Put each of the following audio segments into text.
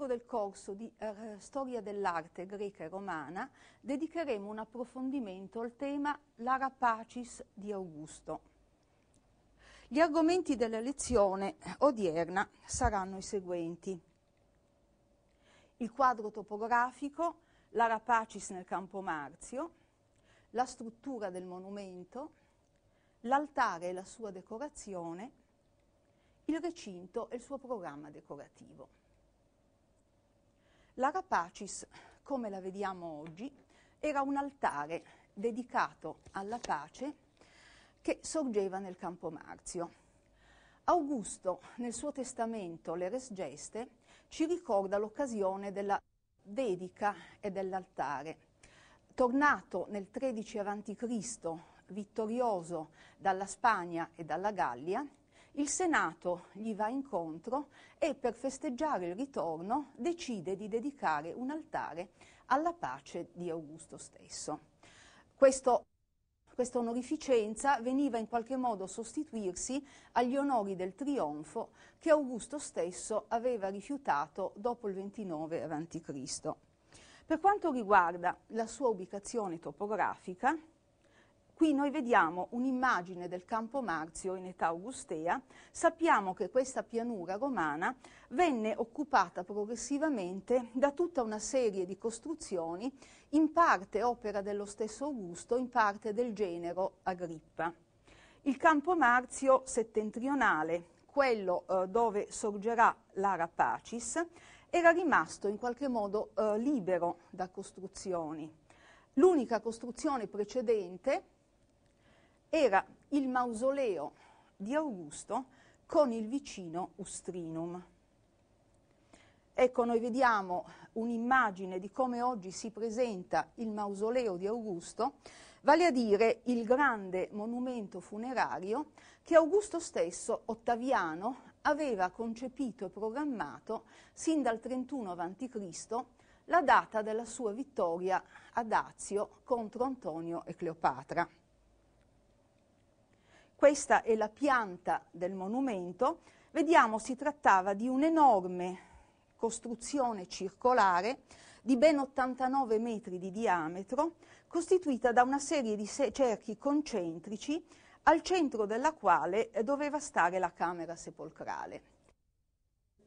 Nell'ambito del corso di eh, Storia dell'arte greca e romana dedicheremo un approfondimento al tema La rapacis di Augusto. Gli argomenti della lezione odierna saranno i seguenti. Il quadro topografico, la rapacis nel Campo Marzio, la struttura del monumento, l'altare e la sua decorazione, il recinto e il suo programma decorativo. La Rapacis, come la vediamo oggi, era un altare dedicato alla pace che sorgeva nel campo Marzio. Augusto, nel suo testamento, le Res Geste, ci ricorda l'occasione della dedica e dell'altare. Tornato nel 13 a.C., vittorioso dalla Spagna e dalla Gallia, il Senato gli va incontro e per festeggiare il ritorno decide di dedicare un altare alla pace di Augusto stesso. Questo, questa onorificenza veniva in qualche modo a sostituirsi agli onori del trionfo che Augusto stesso aveva rifiutato dopo il 29 a.C. Per quanto riguarda la sua ubicazione topografica, Qui noi vediamo un'immagine del campo Marzio in età augustea, sappiamo che questa pianura romana venne occupata progressivamente da tutta una serie di costruzioni, in parte opera dello stesso Augusto, in parte del genero Agrippa. Il campo Marzio settentrionale, quello eh, dove sorgerà l'Ara Pacis, era rimasto in qualche modo eh, libero da costruzioni. L'unica costruzione precedente era il mausoleo di Augusto con il vicino Ustrinum. Ecco, noi vediamo un'immagine di come oggi si presenta il mausoleo di Augusto, vale a dire il grande monumento funerario che Augusto stesso, Ottaviano, aveva concepito e programmato sin dal 31 a.C. la data della sua vittoria ad Azio contro Antonio e Cleopatra questa è la pianta del monumento, vediamo si trattava di un'enorme costruzione circolare di ben 89 metri di diametro, costituita da una serie di se cerchi concentrici al centro della quale doveva stare la camera sepolcrale.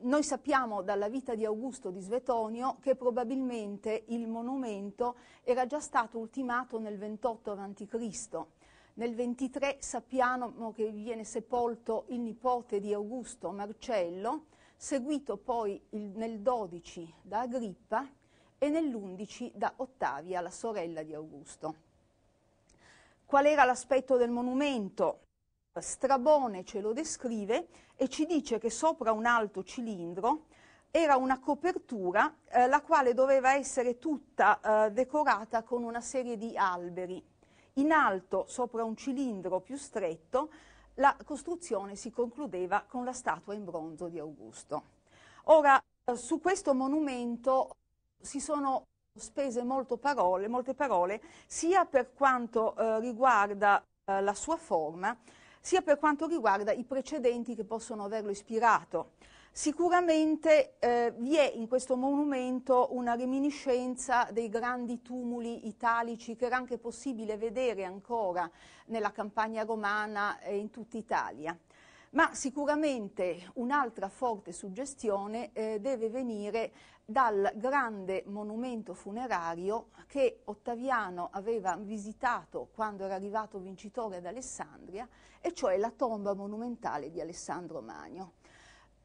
Noi sappiamo dalla vita di Augusto di Svetonio che probabilmente il monumento era già stato ultimato nel 28 a.C. Nel 23 sappiamo che viene sepolto il nipote di Augusto, Marcello, seguito poi il, nel 12 da Agrippa e nell'11 da Ottavia, la sorella di Augusto. Qual era l'aspetto del monumento? Strabone ce lo descrive e ci dice che sopra un alto cilindro era una copertura eh, la quale doveva essere tutta eh, decorata con una serie di alberi in alto, sopra un cilindro più stretto, la costruzione si concludeva con la statua in bronzo di Augusto. Ora, su questo monumento si sono spese parole, molte parole, sia per quanto eh, riguarda eh, la sua forma, sia per quanto riguarda i precedenti che possono averlo ispirato. Sicuramente eh, vi è in questo monumento una reminiscenza dei grandi tumuli italici che era anche possibile vedere ancora nella campagna romana e in tutta Italia. Ma sicuramente un'altra forte suggestione eh, deve venire dal grande monumento funerario che Ottaviano aveva visitato quando era arrivato vincitore ad Alessandria, e cioè la tomba monumentale di Alessandro Magno.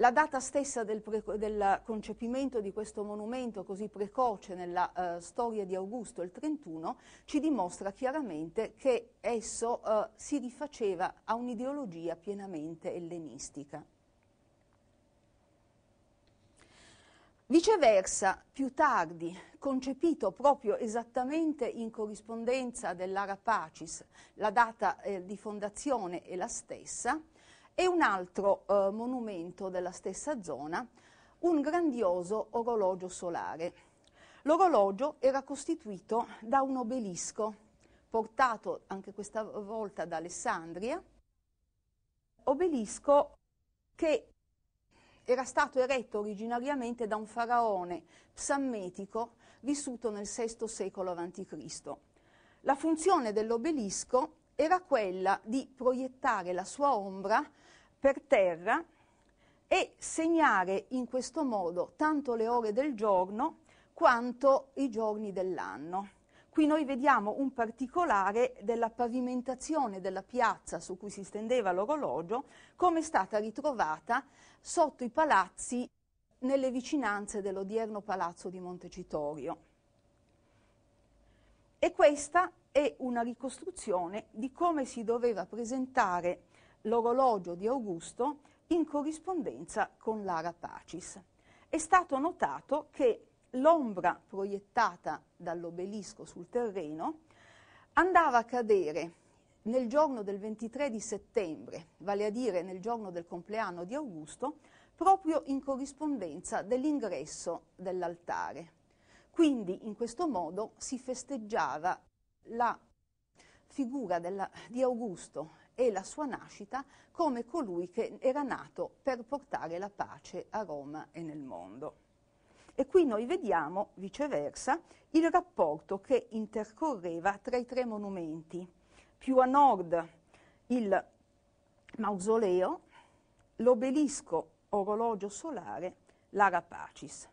La data stessa del, del, concepimento di questo monumento così precoce nella eh, storia di Augusto, il 31, ci dimostra chiaramente che esso eh, si rifaceva a un'ideologia pienamente ellenistica. Viceversa, più tardi, concepito proprio esattamente in corrispondenza dell'Ara Pacis, la data eh, di fondazione è la stessa, e un altro eh, monumento della stessa zona, un grandioso orologio solare. L'orologio era costituito da un obelisco portato anche questa volta da Alessandria, obelisco che era stato eretto originariamente da un faraone psammetico vissuto nel VI secolo a.C. La funzione dell'obelisco era quella di proiettare la sua ombra per terra e segnare in questo modo tanto le ore del giorno quanto i giorni dell'anno. Qui noi vediamo un particolare della pavimentazione della piazza su cui si stendeva l'orologio, come è stata ritrovata sotto i palazzi nelle vicinanze dell'odierno palazzo di Montecitorio. E questa è una ricostruzione di come si doveva presentare l'orologio di Augusto in corrispondenza con l'ara pacis. È stato notato che l'ombra proiettata dall'obelisco sul terreno andava a cadere nel giorno del 23 di settembre, vale a dire nel giorno del compleanno di Augusto, proprio in corrispondenza dell'ingresso dell'altare. Quindi in questo modo si festeggiava la figura della, di Augusto e la sua nascita come colui che era nato per portare la pace a Roma e nel mondo. E qui noi vediamo, viceversa, il rapporto che intercorreva tra i tre monumenti. Più a nord il mausoleo, l'obelisco orologio solare, l'ara pacis.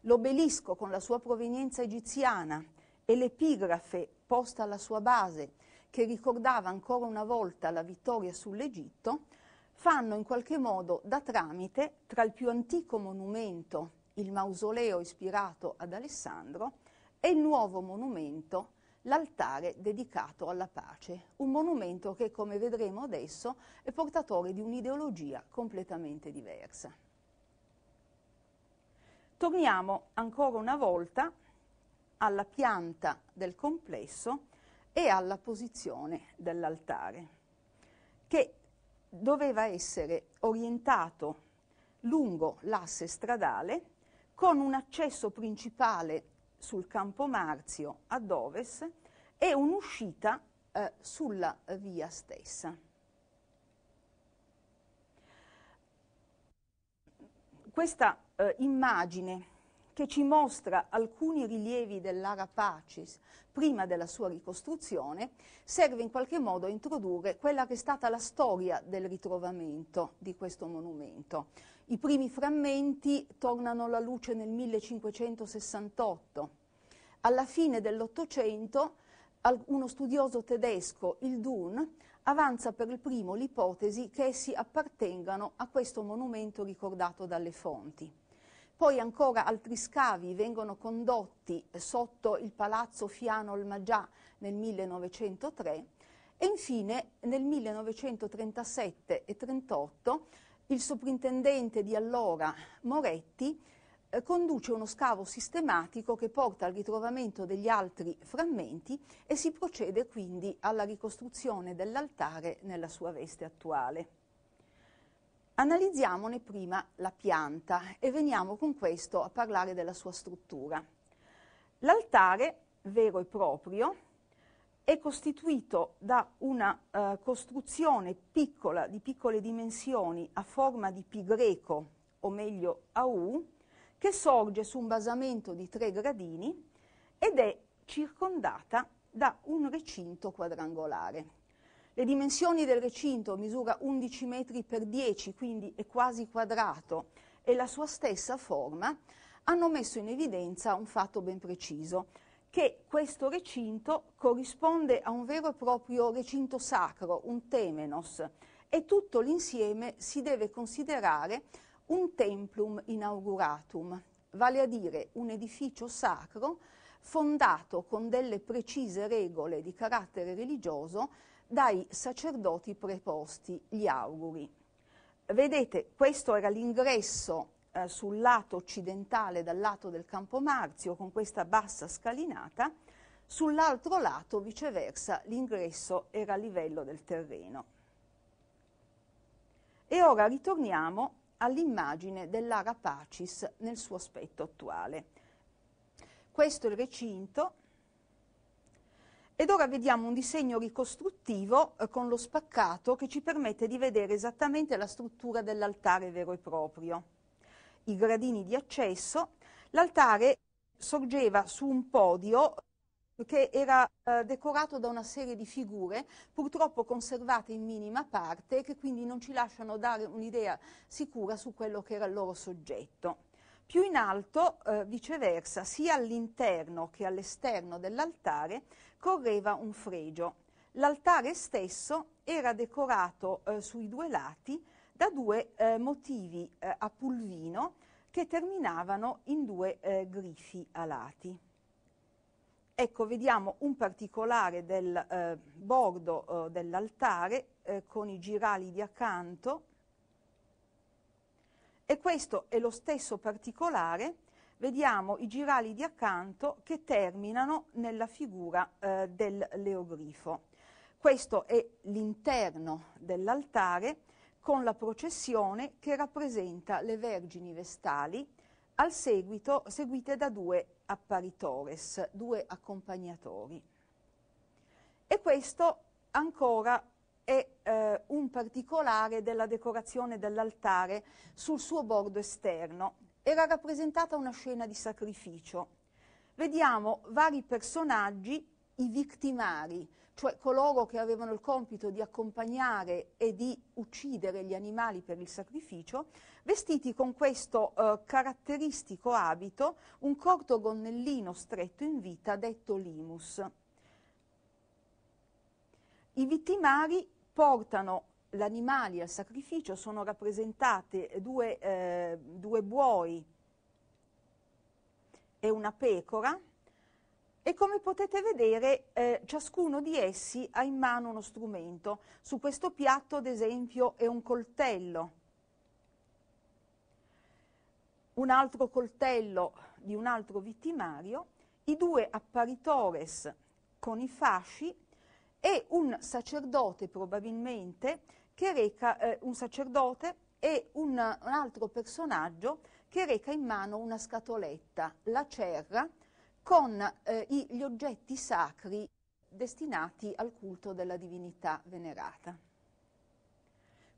L'obelisco con la sua provenienza egiziana e l'epigrafe posta alla sua base che ricordava ancora una volta la vittoria sull'Egitto, fanno in qualche modo da tramite tra il più antico monumento, il mausoleo ispirato ad Alessandro, e il nuovo monumento, l'altare dedicato alla pace, un monumento che, come vedremo adesso, è portatore di un'ideologia completamente diversa. Torniamo ancora una volta alla pianta del complesso e alla posizione dell'altare, che doveva essere orientato lungo l'asse stradale con un accesso principale sul campo Marzio ad ovest e un'uscita eh, sulla via stessa. Questa eh, immagine che ci mostra alcuni rilievi dell'Ara Pacis prima della sua ricostruzione, serve in qualche modo a introdurre quella che è stata la storia del ritrovamento di questo monumento. I primi frammenti tornano alla luce nel 1568. Alla fine dell'Ottocento uno studioso tedesco, il Dun, avanza per il primo l'ipotesi che essi appartengano a questo monumento ricordato dalle fonti. Poi ancora altri scavi vengono condotti eh, sotto il palazzo Fiano Almagià nel 1903 e infine nel 1937 e 1938 il soprintendente di allora Moretti eh, conduce uno scavo sistematico che porta al ritrovamento degli altri frammenti e si procede quindi alla ricostruzione dell'altare nella sua veste attuale. Analizziamone prima la pianta e veniamo con questo a parlare della sua struttura. L'altare vero e proprio è costituito da una eh, costruzione piccola, di piccole dimensioni, a forma di pi greco, o meglio a U, che sorge su un basamento di tre gradini ed è circondata da un recinto quadrangolare. Le dimensioni del recinto misura 11 metri per 10, quindi è quasi quadrato, e la sua stessa forma hanno messo in evidenza un fatto ben preciso, che questo recinto corrisponde a un vero e proprio recinto sacro, un temenos, e tutto l'insieme si deve considerare un templum inauguratum, vale a dire un edificio sacro fondato con delle precise regole di carattere religioso dai sacerdoti preposti, gli auguri. Vedete, questo era l'ingresso eh, sul lato occidentale, dal lato del Campo Marzio, con questa bassa scalinata, sull'altro lato, viceversa, l'ingresso era a livello del terreno. E ora ritorniamo all'immagine dell'Ara Pacis nel suo aspetto attuale. Questo è il recinto ed ora vediamo un disegno ricostruttivo eh, con lo spaccato che ci permette di vedere esattamente la struttura dell'altare vero e proprio. I gradini di accesso, l'altare sorgeva su un podio eh, che era eh, decorato da una serie di figure, purtroppo conservate in minima parte, che quindi non ci lasciano dare un'idea sicura su quello che era il loro soggetto. Più in alto, eh, viceversa, sia all'interno che all'esterno dell'altare correva un fregio. L'altare stesso era decorato eh, sui due lati da due eh, motivi eh, a pulvino che terminavano in due eh, grifi alati. Ecco, vediamo un particolare del eh, bordo eh, dell'altare con i girali di accanto e questo è lo stesso particolare vediamo i girali di accanto che terminano nella figura eh, del leogrifo. Questo è l'interno dell'altare con la processione che rappresenta le vergini vestali, al seguito seguite da due apparitores, due accompagnatori. E questo ancora è eh, un particolare della decorazione dell'altare sul suo bordo esterno, era rappresentata una scena di sacrificio. Vediamo vari personaggi, i vittimari, cioè coloro che avevano il compito di accompagnare e di uccidere gli animali per il sacrificio, vestiti con questo eh, caratteristico abito, un corto gonnellino stretto in vita detto limus. I vittimari portano l'animale al sacrificio sono rappresentate due, eh, due buoi e una pecora e come potete vedere eh, ciascuno di essi ha in mano uno strumento. Su questo piatto ad esempio è un coltello, un altro coltello di un altro vittimario, i due apparitores con i fasci e un sacerdote probabilmente che reca eh, un sacerdote e un, un, altro personaggio che reca in mano una scatoletta, la cerra, con eh, i, gli oggetti sacri destinati al culto della divinità venerata.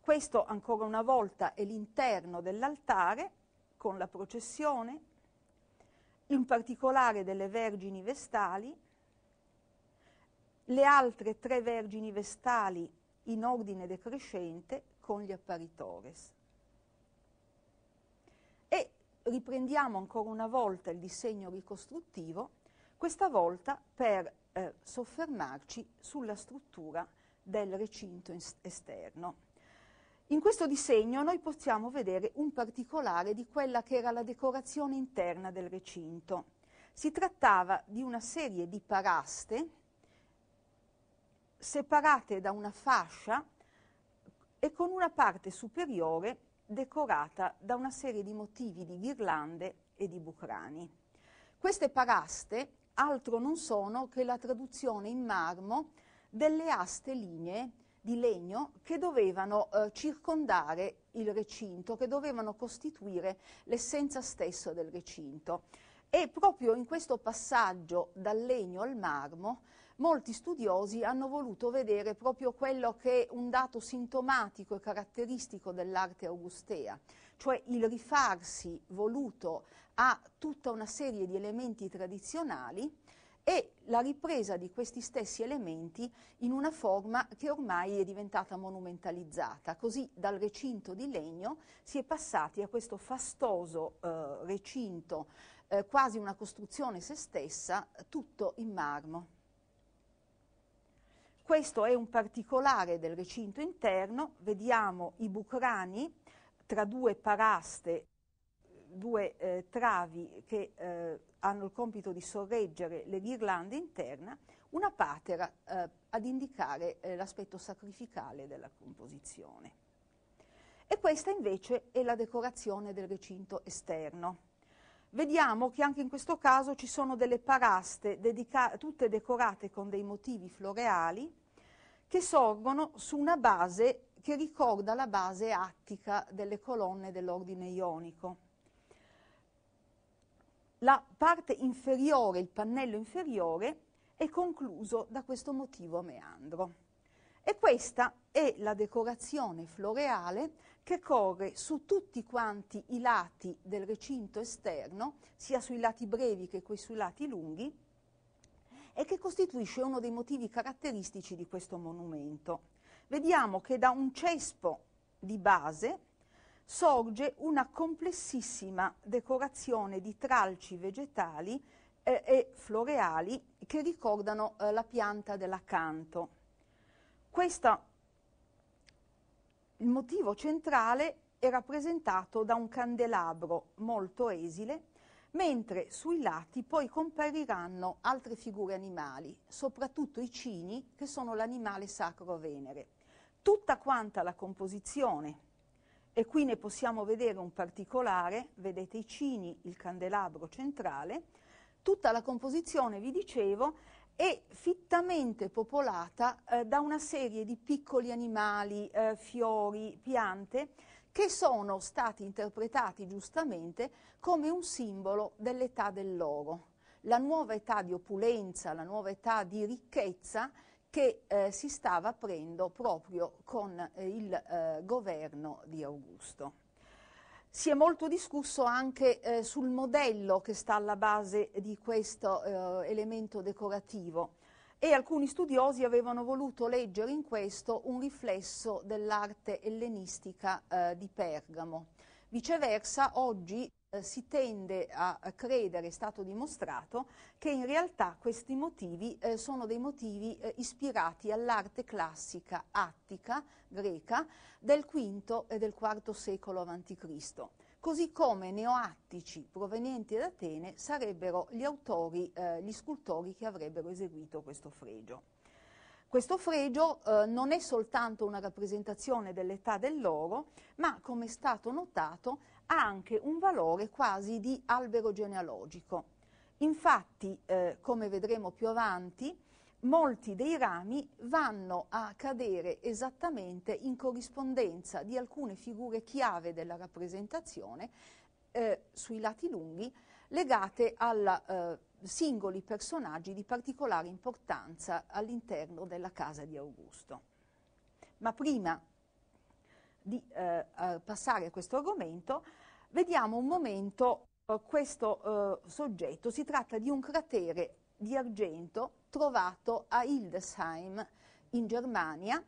Questo ancora una volta è l'interno dell'altare con la processione, in particolare delle vergini vestali, le altre tre vergini vestali in ordine decrescente con gli apparitores. E riprendiamo ancora una volta il disegno ricostruttivo, questa volta per eh, soffermarci sulla struttura del recinto esterno. In questo disegno noi possiamo vedere un particolare di quella che era la decorazione interna del recinto. Si trattava di una serie di paraste separate da una fascia e con una parte superiore decorata da una serie di motivi di ghirlande e di bucrani. Queste paraste altro non sono che la traduzione in marmo delle aste linee di legno che dovevano eh, circondare il recinto, che dovevano costituire l'essenza stessa del recinto. E proprio in questo passaggio dal legno al marmo molti studiosi hanno voluto vedere proprio quello che è un dato sintomatico e caratteristico dell'arte augustea, cioè il rifarsi voluto a tutta una serie di elementi tradizionali e la ripresa di questi stessi elementi in una forma che ormai è diventata monumentalizzata. Così dal recinto di legno si è passati a questo fastoso eh, recinto eh, quasi una costruzione se stessa, tutto in marmo. Questo è un particolare del recinto interno, vediamo i bucrani tra due paraste, due eh, travi che eh, hanno il compito di sorreggere le ghirlande interne, una patera eh, ad indicare eh, l'aspetto sacrificale della composizione. E questa invece è la decorazione del recinto esterno. Vediamo che anche in questo caso ci sono delle paraste tutte decorate con dei motivi floreali che sorgono su una base che ricorda la base attica delle colonne dell'ordine ionico. La parte inferiore, il pannello inferiore, è concluso da questo motivo a meandro. E questa è la decorazione floreale che corre su tutti quanti i lati del recinto esterno, sia sui lati brevi che sui lati lunghi, e che costituisce uno dei motivi caratteristici di questo monumento. Vediamo che da un cespo di base sorge una complessissima decorazione di tralci vegetali eh, e floreali che ricordano eh, la pianta dell'acanto questo il motivo centrale è rappresentato da un candelabro molto esile, mentre sui lati poi compariranno altre figure animali, soprattutto i cini, che sono l'animale sacro a Venere. Tutta quanta la composizione, e qui ne possiamo vedere un particolare, vedete i cini, il candelabro centrale, tutta la composizione, vi dicevo, è fittamente popolata eh, da una serie di piccoli animali, eh, fiori, piante che sono stati interpretati giustamente come un simbolo dell'età dell'oro, la nuova età di opulenza, la nuova età di ricchezza che eh, si stava aprendo proprio con eh, il eh, governo di Augusto. Si è molto discusso anche eh, sul modello che sta alla base di questo eh, elemento decorativo e alcuni studiosi avevano voluto leggere in questo un riflesso dell'arte ellenistica eh, di Pergamo. Viceversa, oggi eh, si tende a credere, è stato dimostrato, che in realtà questi motivi eh, sono dei motivi eh, ispirati all'arte classica attica greca del V e del IV secolo a.C., così come neoattici provenienti da Atene sarebbero gli autori, eh, gli scultori che avrebbero eseguito questo fregio. Questo fregio eh, non è soltanto una rappresentazione dell'età dell'oro, ma, come è stato notato, ha anche un valore quasi di albero genealogico. Infatti, eh, come vedremo più avanti, molti dei rami vanno a cadere esattamente in corrispondenza di alcune figure chiave della rappresentazione eh, sui lati lunghi legate a eh, singoli personaggi di particolare importanza all'interno della casa di Augusto. Ma prima di eh, eh passare a questo argomento, vediamo un momento eh, questo eh, soggetto. Si tratta di un cratere di argento trovato a Hildesheim in Germania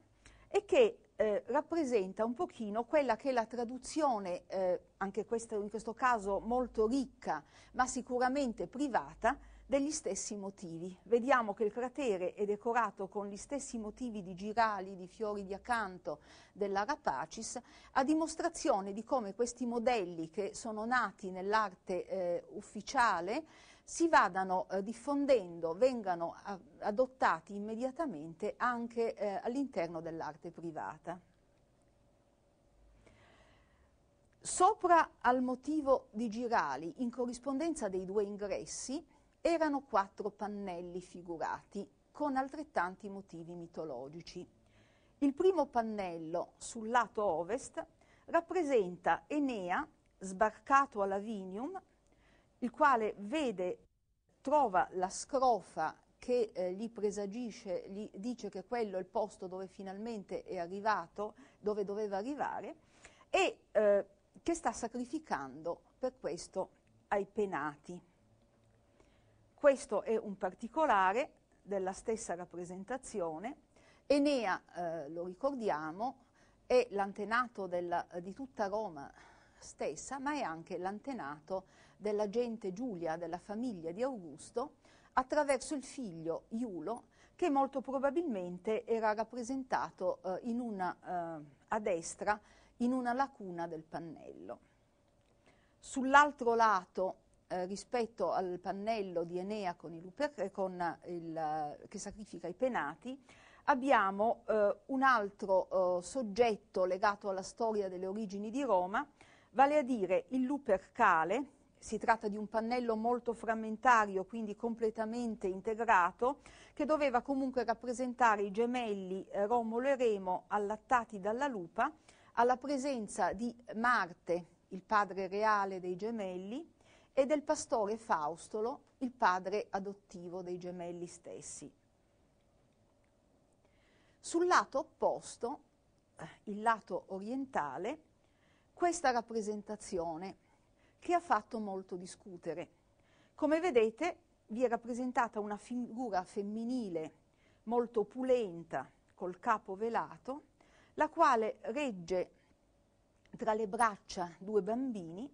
e che eh, rappresenta un pochino quella che è la traduzione, eh, anche questa, in questo caso molto ricca, ma sicuramente privata, degli stessi motivi. Vediamo che il cratere è decorato con gli stessi motivi di girali, di fiori di acanto della Rapacis, a dimostrazione di come questi modelli che sono nati nell'arte eh, ufficiale si vadano eh, diffondendo, vengano a, adottati immediatamente anche eh, all'interno dell'arte privata. Sopra al motivo di Girali, in corrispondenza dei due ingressi, erano quattro pannelli figurati con altrettanti motivi mitologici. Il primo pannello, sul lato ovest, rappresenta Enea sbarcato a Lavinium, il quale vede, trova la scrofa che eh, gli presagisce, gli dice che quello è il posto dove finalmente è arrivato, dove doveva arrivare, e eh, che sta sacrificando per questo ai penati. Questo è un particolare della stessa rappresentazione. Enea, eh, lo ricordiamo, è l'antenato della, eh, di tutta Roma stessa, ma è anche l'antenato della gente Giulia, della famiglia di Augusto, attraverso il figlio Iulo, che molto probabilmente era rappresentato eh, una, eh, a destra in una lacuna del pannello. Sull'altro lato eh, rispetto al pannello di Enea con eh, eh, il, con il, che sacrifica i penati, abbiamo eh, un altro eh, soggetto legato alla storia delle origini di Roma, vale a dire il Lupercale, si tratta di un pannello molto frammentario, quindi completamente integrato, che doveva comunque rappresentare i gemelli Romolo e Remo allattati dalla lupa, alla presenza di Marte, il padre reale dei gemelli, e del pastore Faustolo, il padre adottivo dei gemelli stessi. Sul lato opposto, eh, il lato orientale, questa rappresentazione che ha fatto molto discutere. Come vedete vi è rappresentata una figura femminile molto opulenta, col capo velato, la quale regge tra le braccia due bambini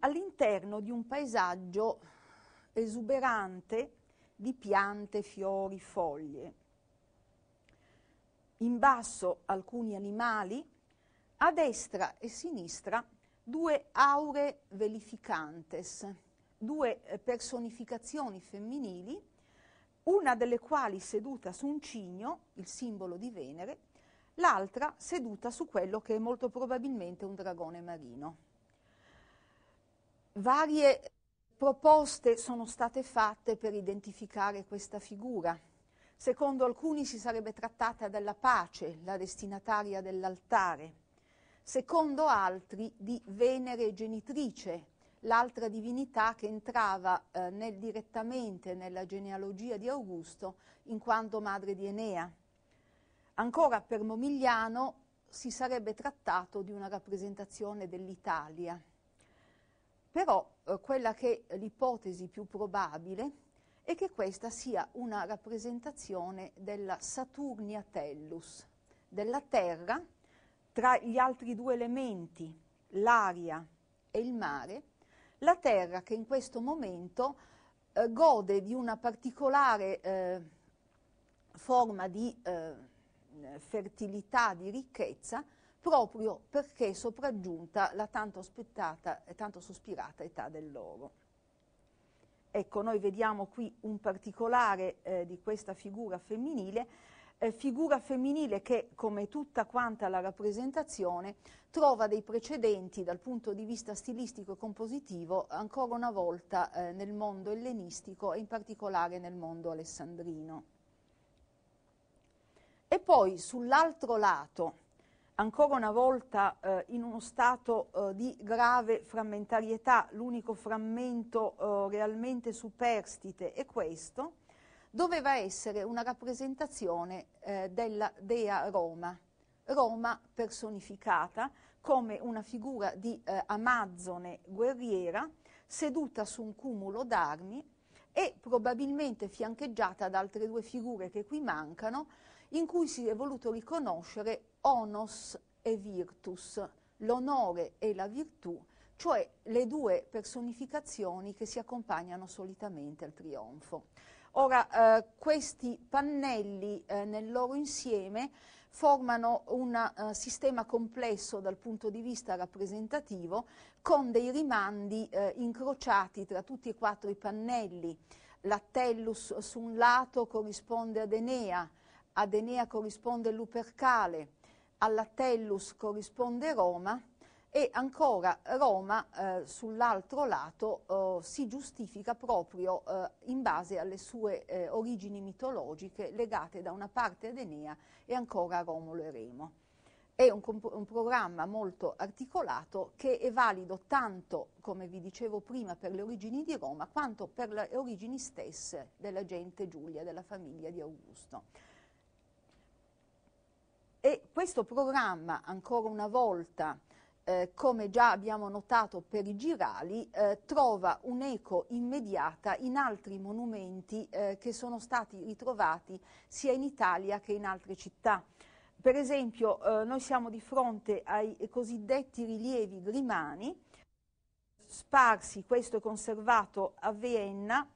all'interno di un paesaggio esuberante di piante, fiori, foglie. In basso alcuni animali, a destra e sinistra due aure velificantes, due eh, personificazioni femminili, una delle quali seduta su un cigno, il simbolo di Venere, l'altra seduta su quello che è molto probabilmente un dragone marino. Varie proposte sono state fatte per identificare questa figura. Secondo alcuni si sarebbe trattata della pace, la destinataria dell'altare. Secondo altri di Venere genitrice, l'altra divinità che entrava eh, nel, direttamente nella genealogia di Augusto in quanto madre di Enea. Ancora per Momigliano si sarebbe trattato di una rappresentazione dell'Italia. Però eh, quella che è l'ipotesi più probabile è che questa sia una rappresentazione della Saturnia Tellus, della Terra, tra gli altri due elementi, l'aria e il mare, la Terra che in questo momento eh, gode di una particolare eh, forma di eh, fertilità, di ricchezza, proprio perché è sopraggiunta la tanto, aspettata e tanto sospirata età dell'oro. Ecco, noi vediamo qui un particolare eh, di questa figura femminile, eh, figura femminile che, come tutta quanta la rappresentazione, trova dei precedenti dal punto di vista stilistico e compositivo ancora una volta eh, nel mondo ellenistico e in particolare nel mondo alessandrino. E poi sull'altro lato ancora una volta eh, in uno stato eh, di grave frammentarietà, l'unico frammento eh, realmente superstite è questo, doveva essere una rappresentazione eh, della dea Roma, Roma personificata come una figura di eh, amazzone guerriera seduta su un cumulo d'armi e probabilmente fiancheggiata da altre due figure che qui mancano, in cui si è voluto riconoscere onos e virtus, l'onore e la virtù, cioè le due personificazioni che si accompagnano solitamente al trionfo. Ora, eh, questi pannelli eh, nel loro insieme formano un uh, sistema complesso dal punto di vista rappresentativo con dei rimandi eh, incrociati tra tutti e quattro i pannelli. L'attellus su un lato corrisponde ad Enea, ad Enea corrisponde Lupercale, alla Tellus corrisponde Roma e ancora Roma eh, sull'altro lato eh, si giustifica proprio eh, in base alle sue eh, origini mitologiche legate da una parte ad Enea e ancora a Romolo e Remo. È un, un, programma molto articolato che è valido tanto, come vi dicevo prima, per le origini di Roma, quanto per le origini stesse della gente Giulia, della famiglia di Augusto. E questo programma, ancora una volta, eh, come già abbiamo notato per i girali, eh, trova un'eco immediata in altri monumenti eh, che sono stati ritrovati sia in Italia che in altre città. Per esempio, eh, noi siamo di fronte ai cosiddetti rilievi grimani, sparsi, questo è conservato a Vienna,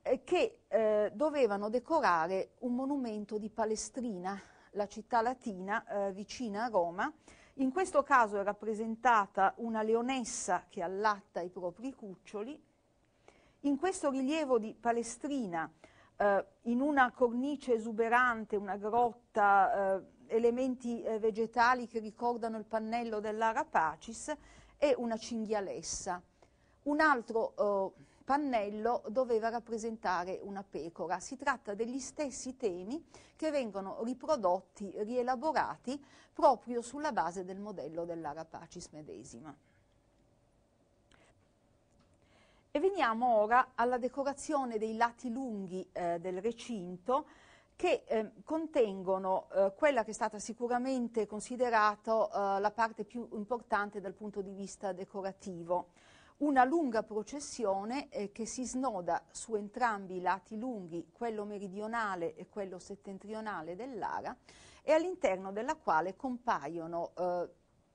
eh, che eh, dovevano decorare un monumento di Palestrina la città latina eh, vicina a Roma. In questo caso è rappresentata una leonessa che allatta i propri cuccioli. In questo rilievo di Palestrina, eh, in una cornice esuberante, una grotta, eh, elementi eh, vegetali che ricordano il pannello dell'Ara Pacis, e una cinghialessa. Un altro oh, pannello doveva rappresentare una pecora. Si tratta degli stessi temi che vengono riprodotti, rielaborati proprio sulla base del modello dell'Ara Pacis medesima. E veniamo ora alla decorazione dei lati lunghi eh, del recinto che eh, contengono eh, quella che è stata sicuramente considerata eh, la parte più importante dal punto di vista decorativo una lunga processione eh, che si snoda su entrambi i lati lunghi, quello meridionale e quello settentrionale dell'Ara, e all'interno della quale compaiono, eh,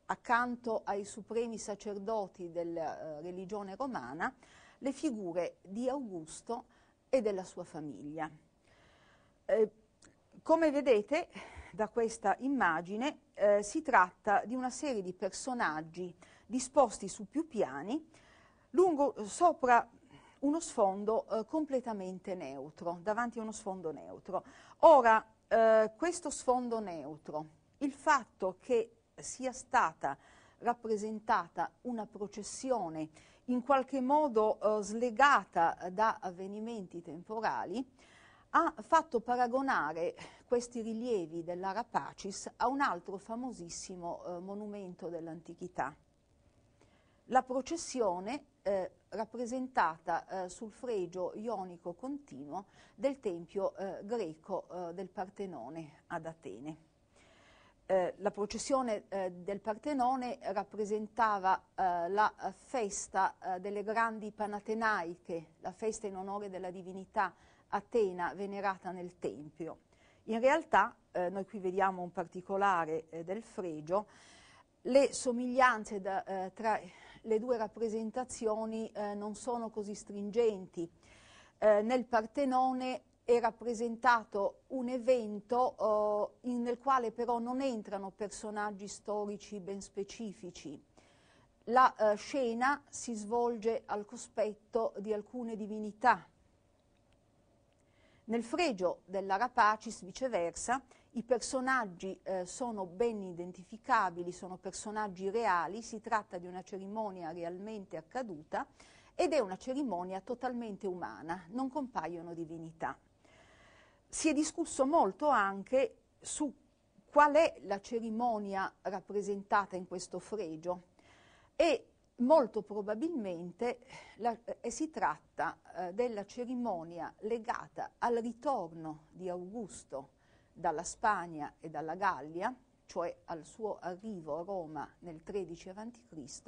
accanto ai supremi sacerdoti della eh, religione romana, le figure di Augusto e della sua famiglia. Eh, come vedete da questa immagine, eh, si tratta di una serie di personaggi disposti su più piani lungo, eh, sopra uno sfondo eh, completamente neutro, davanti a uno sfondo neutro. Ora, eh, questo sfondo neutro, il fatto che sia stata rappresentata una processione in qualche modo eh, slegata da avvenimenti temporali, ha fatto paragonare questi rilievi della Rapacis a un altro famosissimo eh, monumento dell'antichità, la processione eh, rappresentata eh, sul fregio ionico continuo del tempio eh, greco eh, del Partenone ad Atene. Eh, la processione eh, del Partenone rappresentava la festa delle grandi panatenaiche, la festa in onore della divinità Atena venerata nel Tempio. In realtà, noi qui vediamo un particolare del fregio, le somiglianze da, tra le due rappresentazioni eh, non sono così stringenti. Eh, nel Partenone è rappresentato un evento eh, in, nel quale però non entrano personaggi storici ben specifici. La eh, scena si svolge al cospetto di alcune divinità. Nel fregio della Rapacis, viceversa, i personaggi eh, sono ben identificabili, sono personaggi reali, si tratta di una cerimonia realmente accaduta ed è una cerimonia totalmente umana, non compaiono divinità. Si è discusso molto anche su qual è la cerimonia rappresentata in questo fregio e molto probabilmente la, eh, si tratta eh, della cerimonia legata al ritorno di Augusto dalla Spagna e dalla Gallia, cioè al suo arrivo a Roma nel 13 a.C.,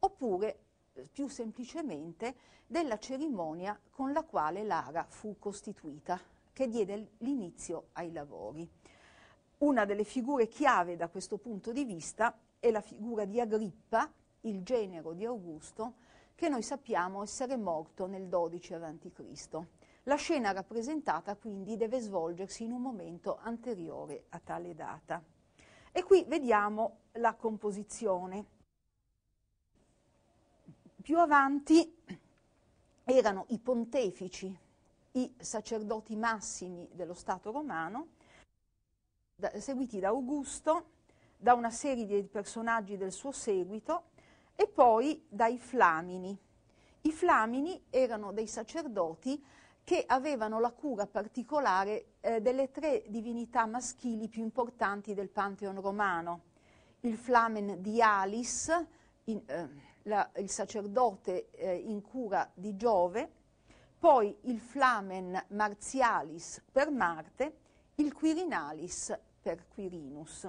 oppure eh, più semplicemente della cerimonia con la quale l'ara fu costituita, che diede l'inizio ai lavori. Una delle figure chiave da questo punto di vista è la figura di Agrippa, il genero di Augusto, che noi sappiamo essere morto nel 12 a.C. La scena rappresentata quindi deve svolgersi in un momento anteriore a tale data. E qui vediamo la composizione. Più avanti erano i pontefici, i sacerdoti massimi dello Stato romano, da, seguiti da Augusto, da una serie di personaggi del suo seguito e poi dai Flamini. I Flamini erano dei sacerdoti che avevano la cura particolare eh, delle tre divinità maschili più importanti del Pantheon romano, il Flamen Dialis, in, eh, la, il sacerdote eh, in cura di Giove, poi il Flamen marzialis per Marte, il Quirinalis per Quirinus.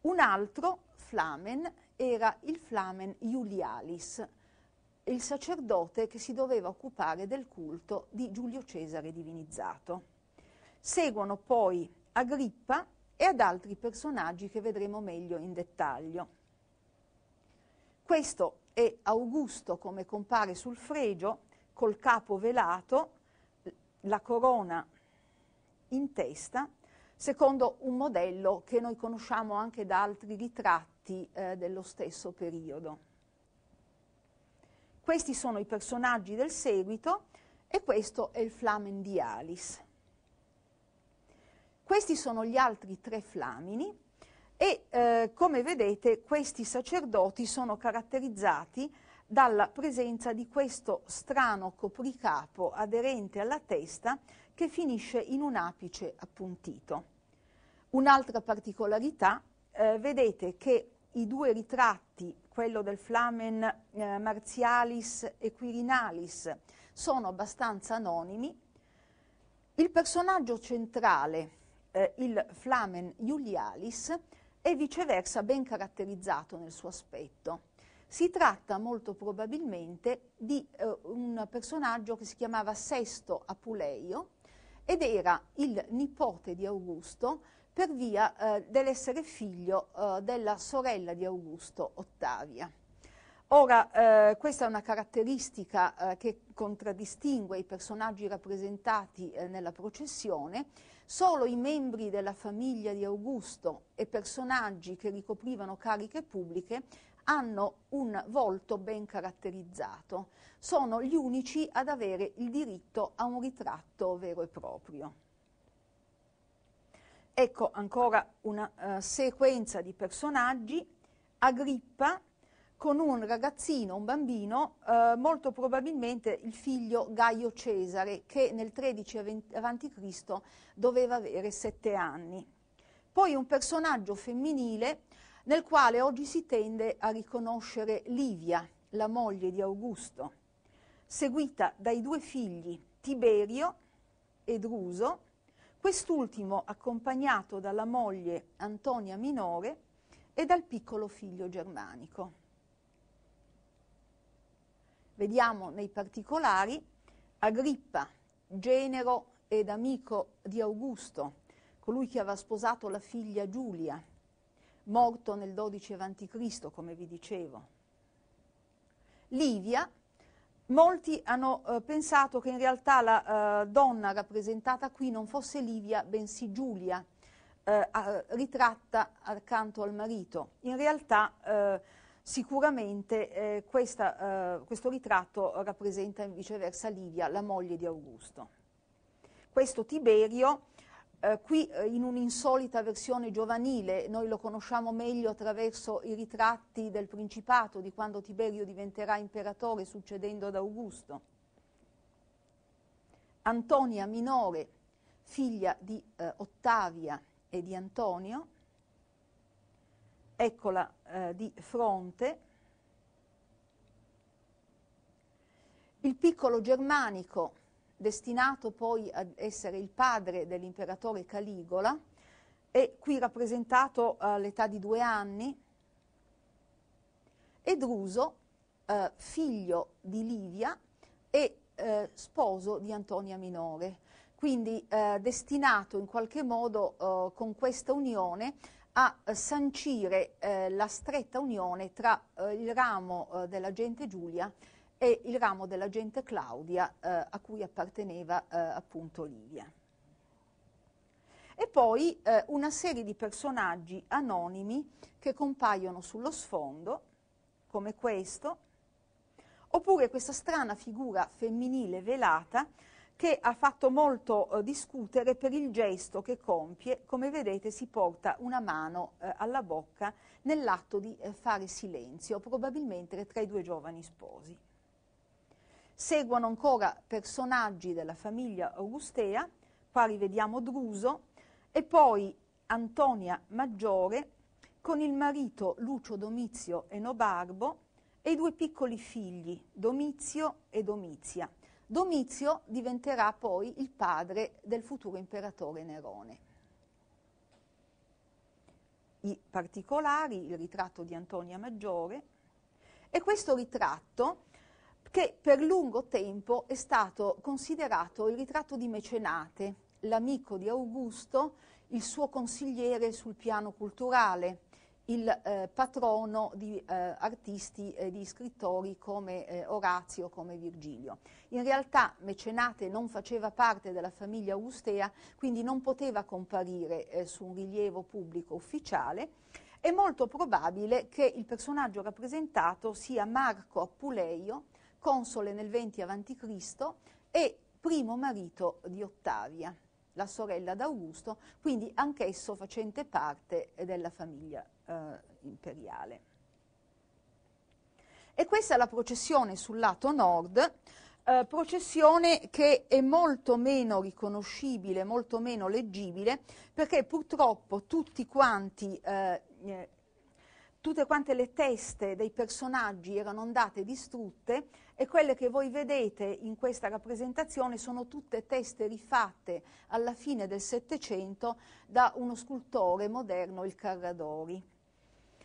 Un altro Flamen era il Flamen Iulialis, il sacerdote che si doveva occupare del culto di Giulio Cesare divinizzato. Seguono poi Agrippa e ad altri personaggi che vedremo meglio in dettaglio. Questo è Augusto come compare sul fregio, col capo velato, la corona in testa, secondo un modello che noi conosciamo anche da altri ritratti eh, dello stesso periodo. Questi sono i personaggi del seguito e questo è il flamen di Alice. Questi sono gli altri tre flamini e eh, come vedete questi sacerdoti sono caratterizzati dalla presenza di questo strano copricapo aderente alla testa che finisce in un apice appuntito. Un'altra particolarità, eh, vedete che i due ritratti quello del Flamen eh, Martialis e Quirinalis, sono abbastanza anonimi. Il personaggio centrale, eh, il Flamen Iulialis, è viceversa ben caratterizzato nel suo aspetto. Si tratta molto probabilmente di eh, un personaggio che si chiamava Sesto Apuleio ed era il nipote di Augusto per via eh, dell'essere figlio eh, della sorella di Augusto Ottavia. Ora, eh, questa è una caratteristica eh, che contraddistingue i personaggi rappresentati eh, nella processione, solo i membri della famiglia di Augusto e personaggi che ricoprivano cariche pubbliche hanno un volto ben caratterizzato, sono gli unici ad avere il diritto a un ritratto vero e proprio. Ecco ancora una uh, sequenza di personaggi, Agrippa con un ragazzino, un bambino, uh, molto probabilmente il figlio Gaio Cesare, che nel 13 a.C. doveva avere sette anni. Poi un personaggio femminile nel quale oggi si tende a riconoscere Livia, la moglie di Augusto, seguita dai due figli Tiberio e Druso, quest'ultimo accompagnato dalla moglie Antonia Minore e dal piccolo figlio germanico. Vediamo nei particolari Agrippa, genero ed amico di Augusto, colui che aveva sposato la figlia Giulia, morto nel 12 a.C., come vi dicevo. Livia, Molti hanno eh, pensato che in realtà la eh, donna rappresentata qui non fosse Livia, bensì Giulia, eh, ritratta accanto al marito. In realtà eh, sicuramente eh, questa, eh, questo ritratto rappresenta viceversa Livia, la moglie di Augusto. Questo Tiberio eh, qui eh, in un'insolita versione giovanile, noi lo conosciamo meglio attraverso i ritratti del Principato di quando Tiberio diventerà imperatore succedendo ad Augusto. Antonia minore, figlia di eh, Ottavia e di Antonio, eccola eh, di fronte. Il piccolo germanico destinato poi ad essere il padre dell'imperatore Caligola, è qui rappresentato all'età di due anni, e Druso, eh, figlio di Livia e eh, sposo di Antonia Minore, quindi eh, destinato in qualche modo eh, con questa unione a sancire eh, la stretta unione tra eh, il ramo della gente Giulia e il ramo della gente Claudia eh, a cui apparteneva eh, appunto Livia. E poi eh, una serie di personaggi anonimi che compaiono sullo sfondo, come questo, oppure questa strana figura femminile velata che ha fatto molto eh, discutere per il gesto che compie, come vedete si porta una mano eh, alla bocca nell'atto di eh, fare silenzio, probabilmente tra i due giovani sposi. Seguono ancora personaggi della famiglia Augustea, qua rivediamo Druso, e poi Antonia Maggiore con il marito Lucio Domizio Enobarbo e i due piccoli figli, Domizio e Domizia. Domizio diventerà poi il padre del futuro imperatore Nerone. I particolari, il ritratto di Antonia Maggiore, e questo ritratto che per lungo tempo è stato considerato il ritratto di Mecenate, l'amico di Augusto, il suo consigliere sul piano culturale, il eh, patrono di eh, artisti e eh, di scrittori come eh, Orazio, come Virgilio. In realtà Mecenate non faceva parte della famiglia augustea, quindi non poteva comparire eh, su un rilievo pubblico ufficiale. È molto probabile che il personaggio rappresentato sia Marco Appuleio, console nel 20 a.C. e primo marito di Ottavia, la sorella d'Augusto, quindi anch'esso facente parte della famiglia eh, imperiale. E questa è la processione sul lato nord, eh, processione che è molto meno riconoscibile, molto meno leggibile, perché purtroppo tutti quanti eh, tutte quante le teste dei personaggi erano andate distrutte e quelle che voi vedete in questa rappresentazione sono tutte teste rifatte alla fine del Settecento da uno scultore moderno, il Carradori.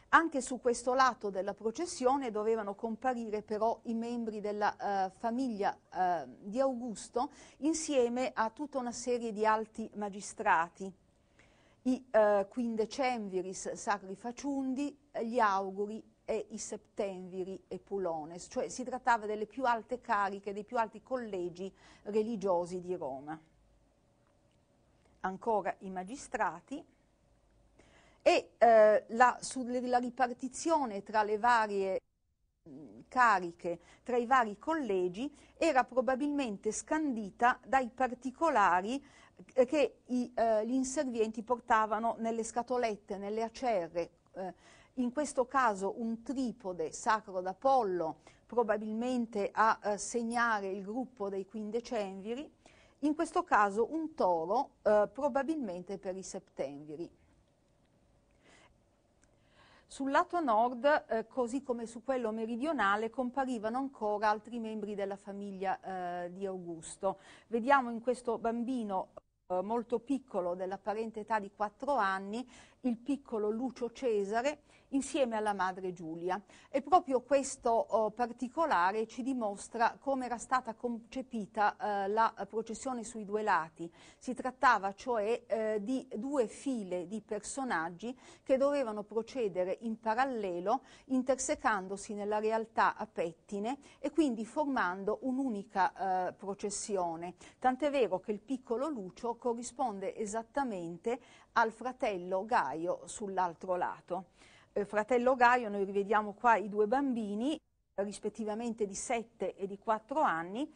Anche su questo lato della processione dovevano comparire però i membri della eh, famiglia eh, di Augusto insieme a tutta una serie di alti magistrati, i eh, quindecemviris sacri faciundi, gli auguri e i septenviri e pulones, cioè si trattava delle più alte cariche, dei più alti collegi religiosi di Roma. Ancora i magistrati e eh, la, sulla ripartizione tra le varie cariche tra i vari collegi era probabilmente scandita dai particolari eh, che i, eh, gli inservienti portavano nelle scatolette, nelle acerre, eh, in questo caso un tripode sacro d'Apollo, probabilmente a eh, segnare il gruppo dei quindecemviri, in questo caso un toro, eh, probabilmente per i settemviri. Sul lato nord, eh, così come su quello meridionale, comparivano ancora altri membri della famiglia eh, di Augusto. Vediamo in questo bambino eh, molto piccolo, dell'apparente età di 4 anni, il piccolo Lucio Cesare, insieme alla madre Giulia. E proprio questo eh, particolare ci dimostra come era stata concepita eh, la processione sui due lati. Si trattava cioè eh, di due file di personaggi che dovevano procedere in parallelo, intersecandosi nella realtà a pettine e quindi formando un'unica eh, processione. Tant'è vero che il piccolo Lucio corrisponde esattamente al fratello Gaio sull'altro lato eh, fratello Gaio, noi rivediamo qua i due bambini, rispettivamente di 7 e di 4 anni.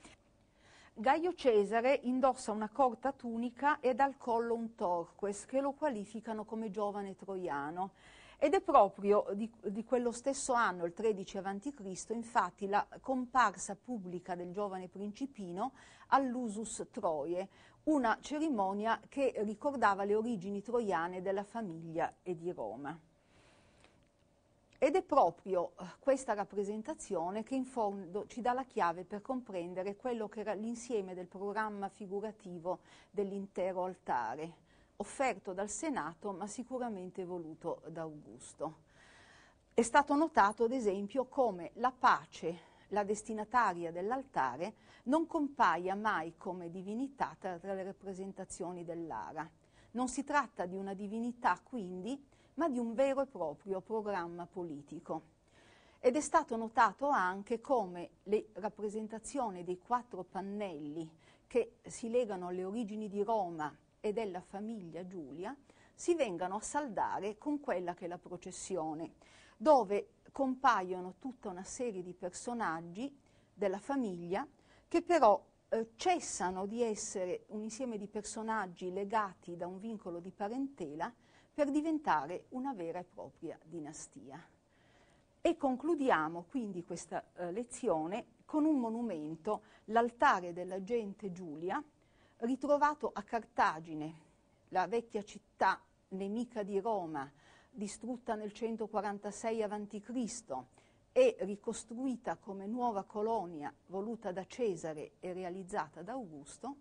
Gaio Cesare indossa una corta tunica e dal collo un torques che lo qualificano come giovane troiano. Ed è proprio di, di, quello stesso anno, il 13 a.C., infatti, la comparsa pubblica del giovane principino all'Usus Troie, una cerimonia che ricordava le origini troiane della famiglia e di Roma. Ed è proprio eh, questa rappresentazione che in fondo ci dà la chiave per comprendere quello che era l'insieme del programma figurativo dell'intero altare, offerto dal Senato ma sicuramente voluto da Augusto. È stato notato ad esempio come la pace la destinataria dell'altare, non compaia mai come divinità tra le rappresentazioni dell'ara. Non si tratta di una divinità, quindi, ma di un vero e proprio programma politico. Ed è stato notato anche come le rappresentazioni dei quattro pannelli che si legano alle origini di Roma e della famiglia Giulia si vengano a saldare con quella che è la processione, dove compaiono tutta una serie di personaggi della famiglia che però eh, cessano di essere un insieme di personaggi legati da un vincolo di parentela per diventare una vera e propria dinastia. E concludiamo quindi questa eh, lezione con un monumento, l'altare della gente Giulia, ritrovato a Cartagine, la vecchia città nemica di Roma, distrutta nel 146 a.C. e ricostruita come nuova colonia voluta da Cesare e realizzata da Augusto,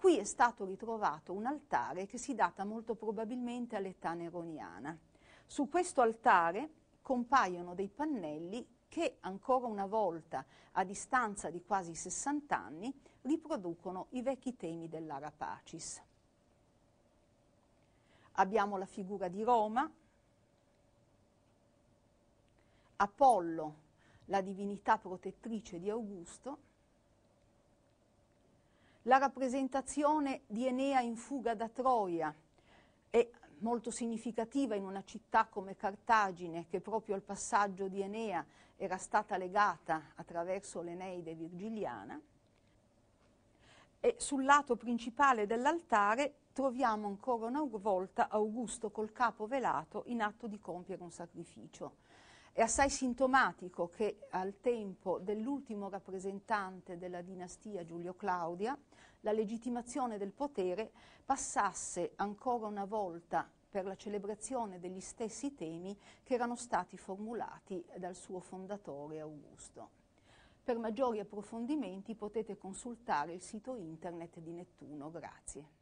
Qui è stato ritrovato un altare che si data molto probabilmente all'età neroniana. Su questo altare compaiono dei pannelli che ancora una volta, a distanza di quasi 60 anni, riproducono i vecchi temi dell'Ara Pacis. Abbiamo la figura di Roma, Apollo, la divinità protettrice di Augusto, la rappresentazione di Enea in fuga da Troia è molto significativa in una città come Cartagine, che proprio al passaggio di Enea era stata legata attraverso l'Eneide virgiliana. E sul lato principale dell'altare troviamo ancora una volta Augusto col capo velato in atto di compiere un sacrificio. È assai sintomatico che al tempo dell'ultimo rappresentante della dinastia Giulio Claudia, la legittimazione del potere passasse ancora una volta per la celebrazione degli stessi temi che erano stati formulati dal suo fondatore Augusto. Per maggiori approfondimenti potete consultare il sito internet di Nettuno. Grazie.